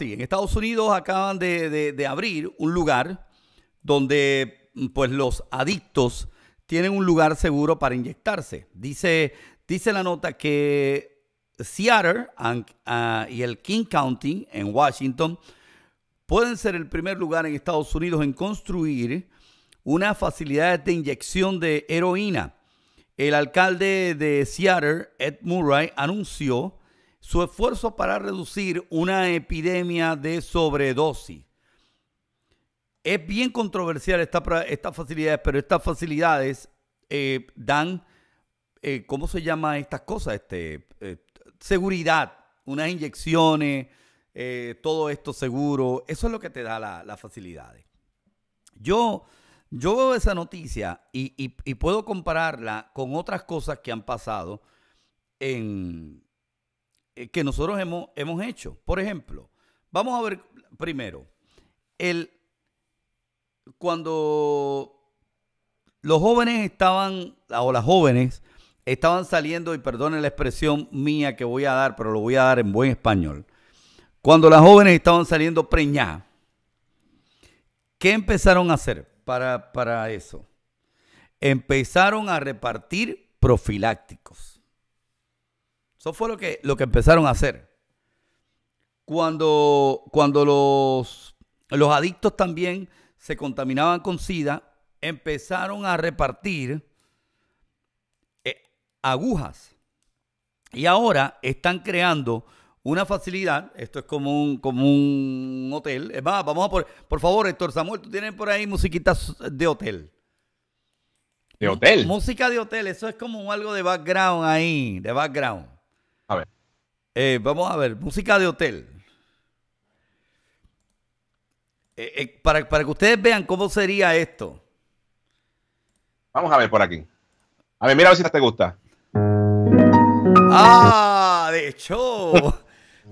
En Estados Unidos acaban de, abrir un lugar donde pues los adictos tienen un lugar seguro para inyectarse. Dice, dice la nota que Seattle ah, y el King County en Washington pueden ser el primer lugar en Estados Unidos en construir una facilidad de inyección de heroína. El alcalde de Seattle, Ed Murray, anunció su esfuerzo para reducir una epidemia de sobredosis. Es bien controversial estas esta facilidades, pero estas facilidades eh, dan, eh, ¿cómo se llama estas cosas? Este, eh, seguridad, unas inyecciones, todo esto seguro. Eso es lo que te da las facilidades. Yo, yo veo esa noticia y, y puedo compararla con otras cosas que han pasado en eh, que nosotros hemos, hemos hecho. Por ejemplo, vamos a ver primero, el, cuando los jóvenes estaban, ah, o las jóvenes, estaban saliendo, y perdone la expresión mía que voy a dar, pero lo voy a dar en buen español. Cuando las jóvenes estaban saliendo preñadas, ¿qué empezaron a hacer para, para eso? Empezaron a repartir profilácticos. Eso fue lo que, lo que empezaron a hacer. Cuando, cuando los, los adictos también se contaminaban con SIDA, empezaron a repartir eh, agujas. Y ahora están creando una facilidad. Esto es como un, como un hotel. Es más, vamos a por. Por favor, Héctor Samuel, tú tienes por ahí musiquitas de hotel. ¿De hotel? Música de hotel. Eso es como algo de background ahí, de background. Eh, vamos a ver, música de hotel. Eh, eh, para, que ustedes vean cómo sería esto. Vamos a ver por aquí. A ver, mira a ver si te gusta. Ah, de hecho.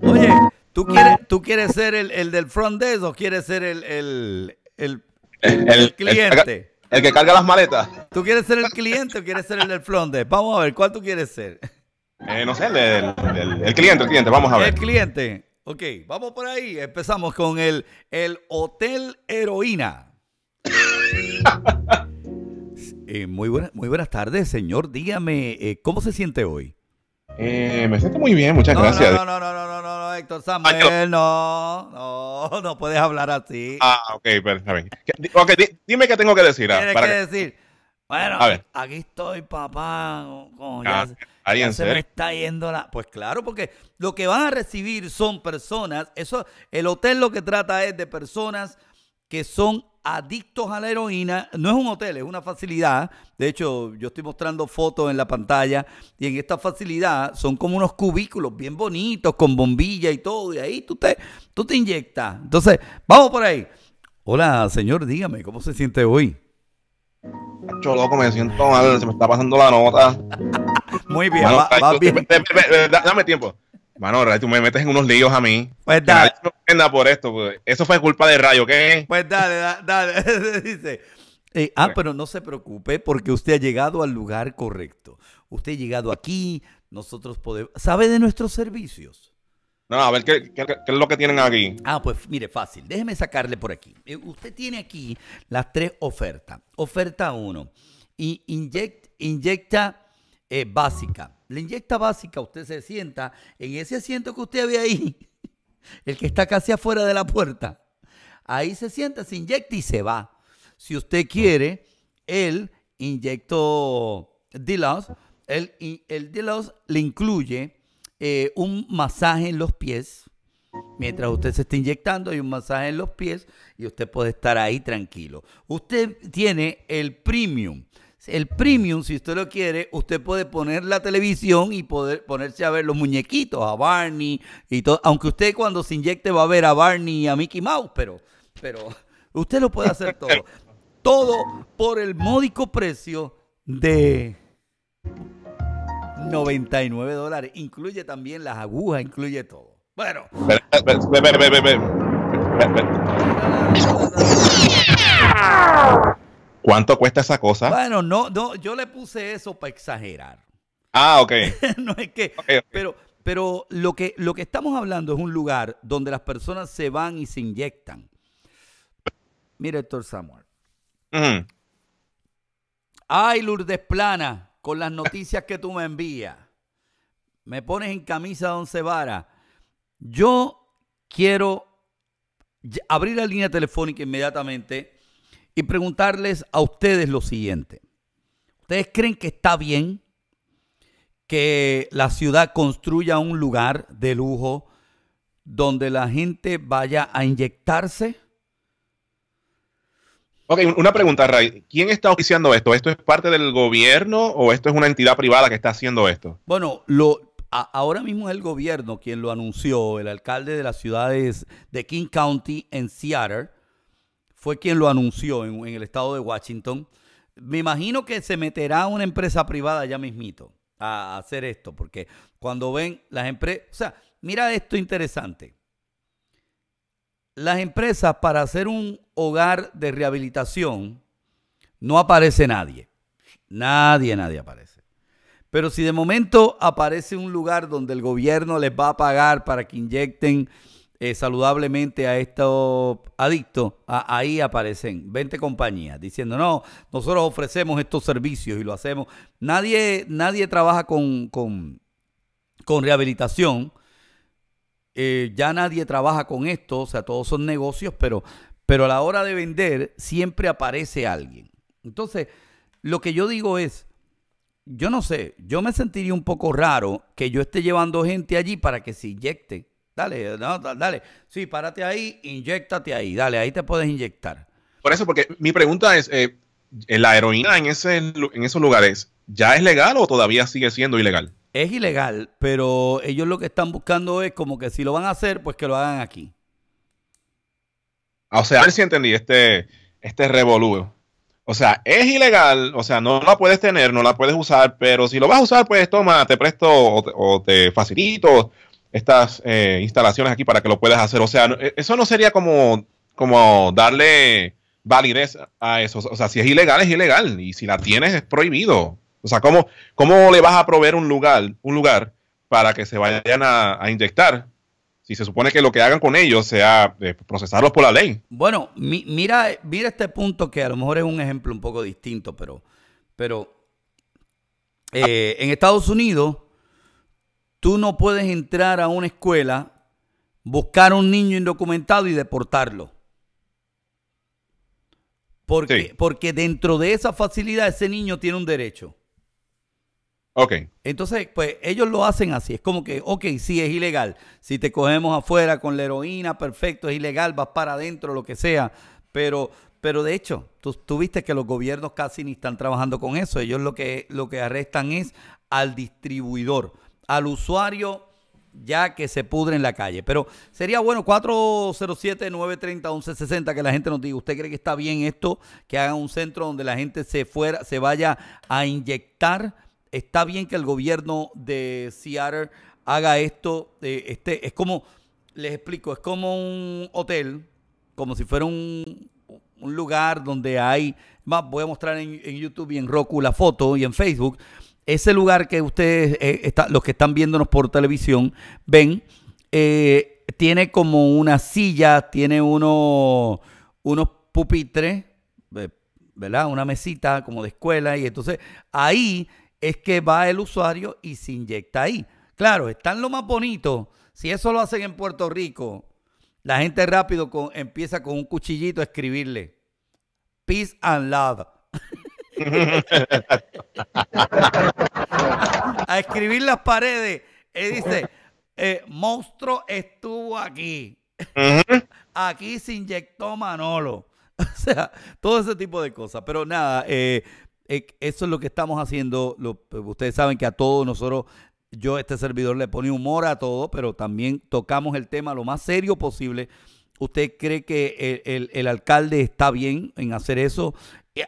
Oye, ¿tú quieres, tú quieres ser el, del front desk o quieres ser el, el, el, el cliente? El, que carga las maletas. ¿Tú quieres ser el cliente o quieres ser el del front desk? Vamos a ver, ¿cuál tú quieres ser? Eh, no sé, el, cliente, el cliente, vamos a ver. El cliente, ok, vamos por ahí. Empezamos con el, el Hotel Heroína. Eh, muy, muy buenas tardes, señor. Dígame, eh, ¿cómo se siente hoy? me siento muy bien, muchas gracias. No, no, no, no, no, no, Héctor Samuel, no, no, no puedes hablar así. Ah, ok, pero dime qué tengo que decir. Ah, para que decir bueno, aquí estoy, papá. Como ya, ah, se me está yendo la. Pues claro, porque lo que van a recibir son personas. Eso, el hotel lo que trata es de personas que son adictos a la heroína. No es un hotel, es una facilidad. De hecho, yo estoy mostrando fotos en la pantalla. Y en esta facilidad son como unos cubículos bien bonitos, con bombilla y todo. Y ahí tú te, tú te inyectas. Entonces, vamos por ahí. Hola, señor, dígame, ¿cómo se siente hoy? Cholo, me siento mal, se me está pasando la nota. Muy bien, dame tiempo. Mano, tú me metes en unos líos a mí. Pues dale. No por esto. Pues, eso fue culpa de Rayo, ¿qué? Pues dale, dale. Dice. Eh, ah, pero no se preocupe porque usted ha llegado al lugar correcto. Usted ha llegado aquí, nosotros podemos... ¿Sabe de nuestros servicios? No, a ver ¿qué, qué, es lo que tienen aquí. Ah, pues mire, fácil. Déjeme sacarle por aquí. Eh, usted tiene aquí las tres ofertas. Oferta 1. inyecta eh, básica. La inyecta básica, usted se sienta en ese asiento que usted ve ahí, el que está casi afuera de la puerta. Ahí se sienta, se inyecta y se va. Si usted quiere, el inyecto los el, el los le incluye eh, un masaje en los pies. Mientras usted se está inyectando, hay un masaje en los pies y usted puede estar ahí tranquilo. Usted tiene el premium. El premium, si usted lo quiere, usted puede poner la televisión y poder ponerse a ver los muñequitos, a Barney y todo. Aunque usted cuando se inyecte va a ver a Barney y a Mickey Mouse, pero, pero usted lo puede hacer todo. todo por el módico precio de 99 dólares. Incluye también las agujas, incluye todo. Bueno. ¿Cuánto cuesta esa cosa? Bueno, no, no, yo le puse eso para exagerar. Ah, ok. pero, pero lo que, lo que estamos hablando es un lugar donde las personas se van y se inyectan. Mira, Héctor Samuel. Ay, Lourdes Plana con las noticias que tú me envías, me pones en camisa don once Yo quiero abrir la línea telefónica inmediatamente y preguntarles a ustedes lo siguiente. ¿Ustedes creen que está bien que la ciudad construya un lugar de lujo donde la gente vaya a inyectarse? Ok, una pregunta, Ray. ¿Quién está oficiando esto? ¿Esto es parte del gobierno o esto es una entidad privada que está haciendo esto? Bueno, lo, ahora mismo es el gobierno quien lo anunció. El alcalde de las ciudades de King County en Seattle fue quien lo anunció en, el estado de Washington. Me imagino que se meterá una empresa privada ya mismito a hacer esto, porque cuando ven las empresas, o sea, mira esto interesante las empresas para hacer un hogar de rehabilitación, no aparece nadie. Nadie, nadie aparece. Pero si de momento aparece un lugar donde el gobierno les va a pagar para que inyecten eh, saludablemente a estos adictos, ahí aparecen 20 compañías diciendo, no, nosotros ofrecemos estos servicios y lo hacemos. Nadie, nadie trabaja con, con, con rehabilitación eh, ya nadie trabaja con esto, o sea, todos son negocios, pero, pero a la hora de vender siempre aparece alguien. Entonces, lo que yo digo es, yo no sé, yo me sentiría un poco raro que yo esté llevando gente allí para que se inyecte. Dale, no, dale, sí, párate ahí, inyectate ahí, dale, ahí te puedes inyectar. Por eso, porque mi pregunta es, eh, la heroína en, ese, en esos lugares ¿ya es legal o todavía sigue siendo ilegal? Es ilegal, pero ellos lo que están buscando es como que si lo van a hacer, pues que lo hagan aquí. Ah, o sea, a ver si entendí este, este revolú. O sea, es ilegal, o sea, no la puedes tener, no la puedes usar, pero si lo vas a usar, pues toma, te presto o te, facilito estas eh, instalaciones aquí para que lo puedas hacer. O sea, e, eso no sería como, como darle validez a eso. O sea, si es ilegal, es ilegal. Y si la tienes, es prohibido. O sea, ¿cómo, le vas a proveer un lugar, un lugar para que se vayan a, inyectar? Si se supone que lo que hagan con ellos sea eh, procesarlos por la ley. Bueno, mira, mira este punto que a lo mejor es un ejemplo un poco distinto, pero, pero eh, en Estados Unidos tú no puedes entrar a una escuela, buscar a un niño indocumentado y deportarlo. Porque, porque dentro de esa facilidad ese niño tiene un derecho. Ok. Entonces, pues ellos lo hacen así. Es como que, ok, sí, es ilegal. Si te cogemos afuera con la heroína, perfecto, es ilegal, vas para adentro, lo que sea. Pero, pero de hecho, tú, viste que los gobiernos casi ni están trabajando con eso. Ellos lo que, lo que arrestan es al distribuidor, al usuario ya que se pudre en la calle. Pero sería bueno, 407-930-1160, que la gente nos diga, ¿usted cree que está bien esto? Que hagan un centro donde la gente se, fuera, se vaya a inyectar está bien que el gobierno de Seattle haga esto. Eh, este, es como, les explico, es como un hotel, como si fuera un, lugar donde hay, más voy a mostrar en, YouTube y en Roku la foto y en Facebook. Ese lugar que ustedes, eh, está, los que están viéndonos por televisión, ven, eh, tiene como una silla, tiene uno, unos pupitres, ¿verdad? Una mesita como de escuela y entonces ahí es que va el usuario y se inyecta ahí. Claro, están lo más bonito. Si eso lo hacen en Puerto Rico, la gente rápido con, empieza con un cuchillito a escribirle. Peace and love. a escribir las paredes. y dice, eh, monstruo estuvo aquí. aquí se inyectó Manolo. O sea, todo ese tipo de cosas. Pero nada, eh, eh, eso es lo que estamos haciendo. ustedes saben que a todos nosotros, yo este servidor le pone humor a todo, pero también tocamos el tema lo más serio posible. ¿Usted cree que el, alcalde está bien en hacer eso?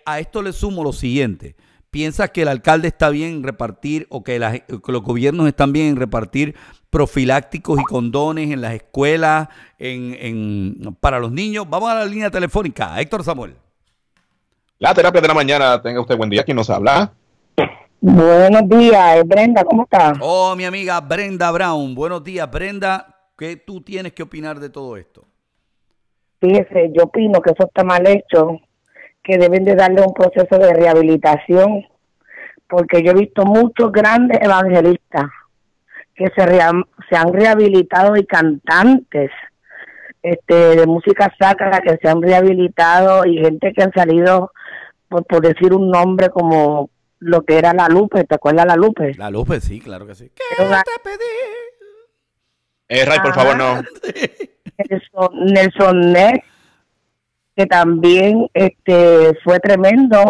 A esto le sumo lo siguiente. ¿Piensas que el alcalde está bien en repartir o que, los gobiernos están bien en repartir profilácticos y condones en las escuelas en, para los niños? Vamos a la línea telefónica. Héctor Samuel. La terapia de la mañana, tenga usted buen día. ¿Quién nos habla? Buenos días, Brenda, ¿cómo está? Oh, mi amiga Brenda Brown. Buenos días, Brenda. ¿Qué tú tienes que opinar de todo esto? Fíjese, yo opino que eso está mal hecho, que deben de darle un proceso de rehabilitación, porque yo he visto muchos grandes evangelistas que se, han rehabilitado y cantantes este, de música sacra que se han rehabilitado y gente que han salido por, decir un nombre como lo que era La Lupe, ¿te acuerdas La Lupe? La Lupe, sí, claro que sí. ¿Qué te pedí? Eh, Ray, por favor, no. Nelson, Nelson que también este fue tremendo.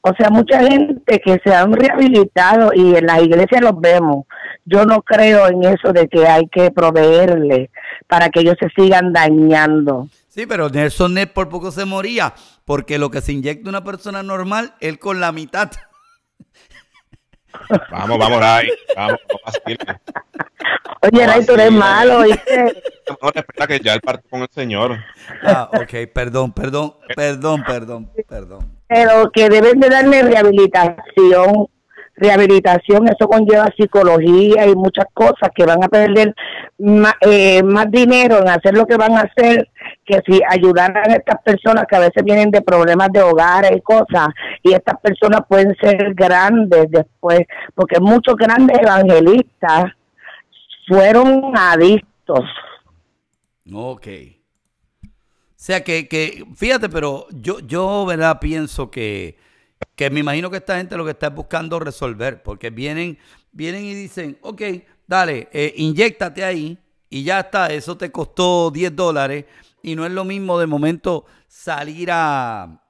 O sea, mucha gente que se han rehabilitado y en las iglesias los vemos. Yo no creo en eso de que hay que proveerle para que ellos se sigan dañando. Sí, pero Nelson Ned por poco se moría, porque lo que se inyecta una persona normal, él con la mitad. Vamos, vamos, Ray. Vamos, vamos Oye, Ray, tú eres malo, ¿oíste? No, espera que ya él parte con el señor. Ah, ok, perdón, perdón, perdón, perdón, perdón. Pero que deben de darle rehabilitación rehabilitación, eso conlleva psicología y muchas cosas que van a perder eh, más, dinero en hacer lo que van a hacer que si ayudaran a estas personas que a veces vienen de problemas de hogar y cosas, y estas personas pueden ser grandes después, porque muchos grandes evangelistas fueron adictos. Ok. O sea que, que fíjate, pero yo, yo ¿verdad? Pienso que que me imagino que esta gente lo que está buscando resolver, porque vienen, vienen y dicen, ok, dale, eh, inyectate ahí y ya está, eso te costó 10 dólares y no es lo mismo de momento salir a,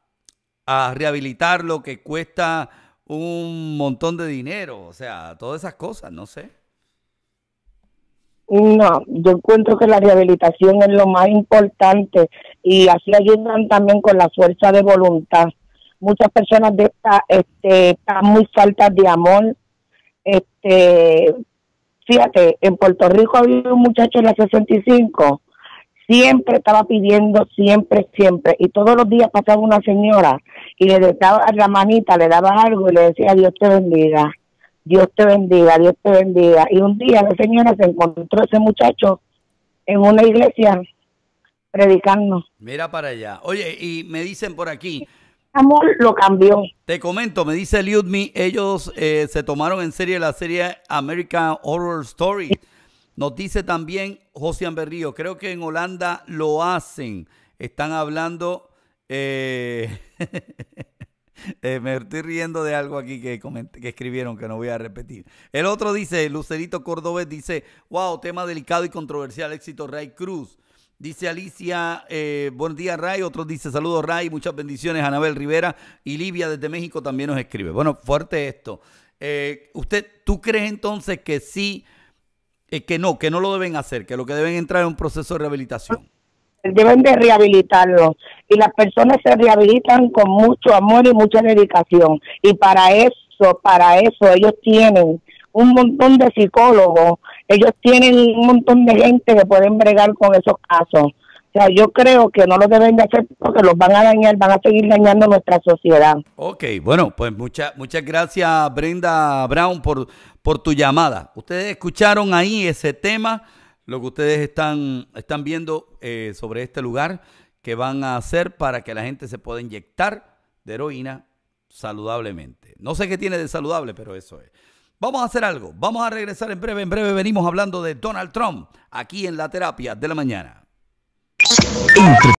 a rehabilitar lo que cuesta un montón de dinero, o sea, todas esas cosas, no sé. No, yo encuentro que la rehabilitación es lo más importante y así ayudan también con la fuerza de voluntad muchas personas de esta, ah, este, están muy faltas de amor. Este, fíjate, en Puerto Rico había un muchacho en la 65, siempre estaba pidiendo, siempre, siempre, y todos los días pasaba una señora y le daba la manita, le daba algo y le decía, Dios te bendiga, Dios te bendiga, Dios te bendiga. Y un día la señora se encontró ese muchacho en una iglesia predicando. Mira para allá. Oye, y me dicen por aquí, amor lo cambió. Te comento, me dice Liudmi, ellos eh, se tomaron en serie la serie American Horror Story. Nos dice también José Berrío, creo que en Holanda lo hacen. Están hablando... Eh, eh, me estoy riendo de algo aquí que, que escribieron que no voy a repetir. El otro dice, Lucerito Cordobés dice, wow, tema delicado y controversial, éxito Ray Cruz. Dice Alicia, eh, buen día Ray. Otros dice, saludos Ray, muchas bendiciones. Anabel Rivera y Livia desde México también nos escribe. Bueno, fuerte esto. Eh, ¿Usted, tú crees entonces que sí, eh, que no, que no lo deben hacer, que lo que deben entrar es un proceso de rehabilitación? Deben de rehabilitarlo y las personas se rehabilitan con mucho amor y mucha dedicación. Y para eso, para eso ellos tienen un montón de psicólogos ellos tienen un montón de gente que pueden bregar con esos casos. O sea, yo creo que no lo deben de hacer porque los van a dañar, van a seguir dañando nuestra sociedad. Ok, bueno, pues muchas muchas gracias Brenda Brown por, por tu llamada. Ustedes escucharon ahí ese tema, lo que ustedes están, están viendo eh, sobre este lugar que van a hacer para que la gente se pueda inyectar de heroína saludablemente. No sé qué tiene de saludable, pero eso es. Vamos a hacer algo. Vamos a regresar en breve. En breve venimos hablando de Donald Trump aquí en la terapia de la mañana.